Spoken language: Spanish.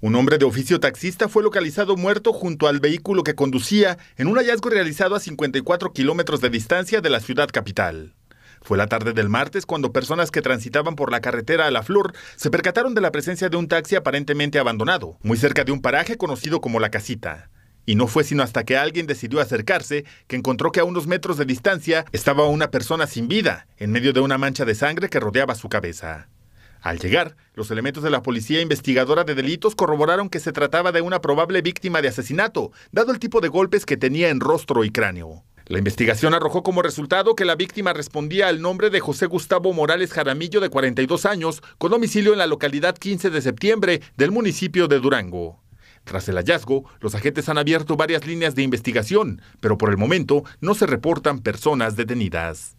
Un hombre de oficio taxista fue localizado muerto junto al vehículo que conducía en un hallazgo realizado a 54 kilómetros de distancia de la ciudad capital. Fue la tarde del martes cuando personas que transitaban por la carretera a La Flor se percataron de la presencia de un taxi aparentemente abandonado, muy cerca de un paraje conocido como La Casita. Y no fue sino hasta que alguien decidió acercarse que encontró que a unos metros de distancia estaba una persona sin vida, en medio de una mancha de sangre que rodeaba su cabeza. Al llegar, los elementos de la Policía Investigadora de Delitos corroboraron que se trataba de una probable víctima de asesinato, dado el tipo de golpes que tenía en rostro y cráneo. La investigación arrojó como resultado que la víctima respondía al nombre de José Gustavo Morales Jaramillo, de 42 años, con domicilio en la localidad 15 de septiembre del municipio de Durango. Tras el hallazgo, los agentes han abierto varias líneas de investigación, pero por el momento no se reportan personas detenidas.